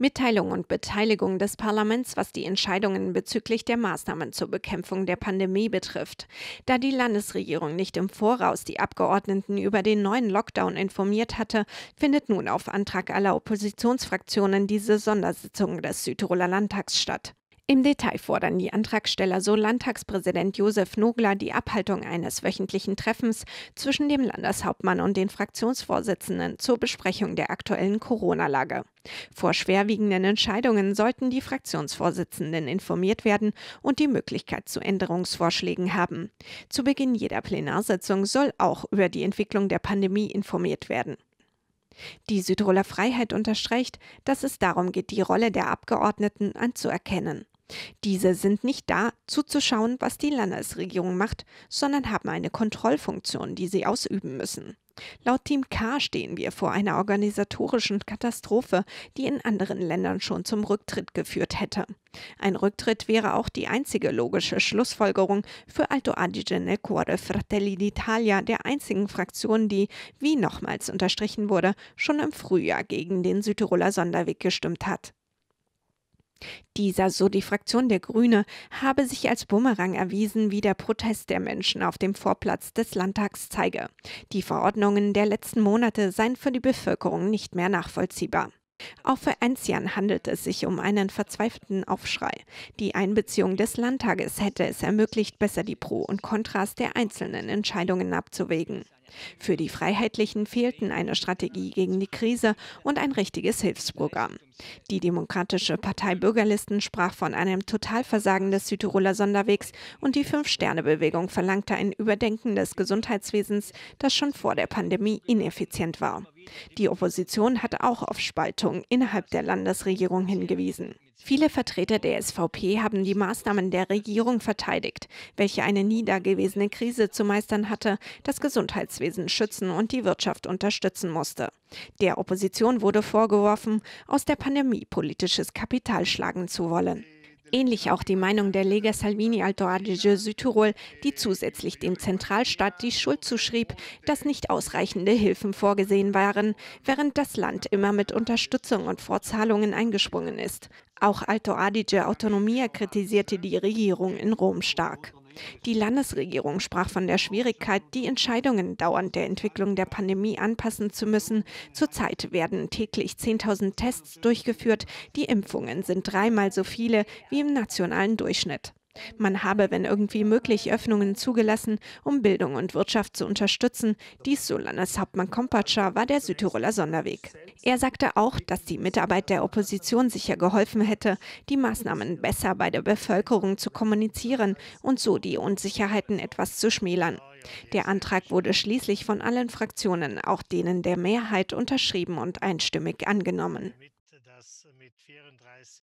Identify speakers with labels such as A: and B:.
A: Mitteilung und Beteiligung des Parlaments, was die Entscheidungen bezüglich der Maßnahmen zur Bekämpfung der Pandemie betrifft. Da die Landesregierung nicht im Voraus die Abgeordneten über den neuen Lockdown informiert hatte, findet nun auf Antrag aller Oppositionsfraktionen diese Sondersitzung des Südtiroler Landtags statt. Im Detail fordern die Antragsteller so Landtagspräsident Josef Nogler die Abhaltung eines wöchentlichen Treffens zwischen dem Landeshauptmann und den Fraktionsvorsitzenden zur Besprechung der aktuellen Corona-Lage. Vor schwerwiegenden Entscheidungen sollten die Fraktionsvorsitzenden informiert werden und die Möglichkeit zu Änderungsvorschlägen haben. Zu Beginn jeder Plenarsitzung soll auch über die Entwicklung der Pandemie informiert werden. Die Südtiroler Freiheit unterstreicht, dass es darum geht, die Rolle der Abgeordneten anzuerkennen. Diese sind nicht da, zuzuschauen, was die Landesregierung macht, sondern haben eine Kontrollfunktion, die sie ausüben müssen. Laut Team K stehen wir vor einer organisatorischen Katastrophe, die in anderen Ländern schon zum Rücktritt geführt hätte. Ein Rücktritt wäre auch die einzige logische Schlussfolgerung für Alto Adige nel Cuore Fratelli d'Italia, der einzigen Fraktion, die, wie nochmals unterstrichen wurde, schon im Frühjahr gegen den Südtiroler Sonderweg gestimmt hat. Dieser, so die Fraktion der Grüne, habe sich als Bumerang erwiesen, wie der Protest der Menschen auf dem Vorplatz des Landtags zeige. Die Verordnungen der letzten Monate seien für die Bevölkerung nicht mehr nachvollziehbar. Auch für Enzian handelt es sich um einen verzweifelten Aufschrei. Die Einbeziehung des Landtages hätte es ermöglicht, besser die Pro und Kontras der einzelnen Entscheidungen abzuwägen. Für die Freiheitlichen fehlten eine Strategie gegen die Krise und ein richtiges Hilfsprogramm. Die Demokratische Partei Bürgerlisten sprach von einem Totalversagen des Südtiroler Sonderwegs und die Fünf-Sterne-Bewegung verlangte ein Überdenken des Gesundheitswesens, das schon vor der Pandemie ineffizient war. Die Opposition hat auch auf Spaltung innerhalb der Landesregierung hingewiesen. Viele Vertreter der SVP haben die Maßnahmen der Regierung verteidigt, welche eine nie dagewesene Krise zu meistern hatte, das Gesundheitswesen schützen und die Wirtschaft unterstützen musste. Der Opposition wurde vorgeworfen, aus der Pandemie politisches Kapital schlagen zu wollen. Ähnlich auch die Meinung der Lega Salvini Alto Adige Südtirol, die zusätzlich dem Zentralstaat die Schuld zuschrieb, dass nicht ausreichende Hilfen vorgesehen waren, während das Land immer mit Unterstützung und Vorzahlungen eingesprungen ist. Auch Alto Adige Autonomia kritisierte die Regierung in Rom stark. Die Landesregierung sprach von der Schwierigkeit, die Entscheidungen dauernd der Entwicklung der Pandemie anpassen zu müssen. Zurzeit werden täglich 10.000 Tests durchgeführt. Die Impfungen sind dreimal so viele wie im nationalen Durchschnitt. Man habe, wenn irgendwie möglich, Öffnungen zugelassen, um Bildung und Wirtschaft zu unterstützen. Dies, so Landeshauptmann Kompatscher, war der Südtiroler Sonderweg. Er sagte auch, dass die Mitarbeit der Opposition sicher geholfen hätte, die Maßnahmen besser bei der Bevölkerung zu kommunizieren und so die Unsicherheiten etwas zu schmälern. Der Antrag wurde schließlich von allen Fraktionen, auch denen der Mehrheit, unterschrieben und einstimmig angenommen. Äh,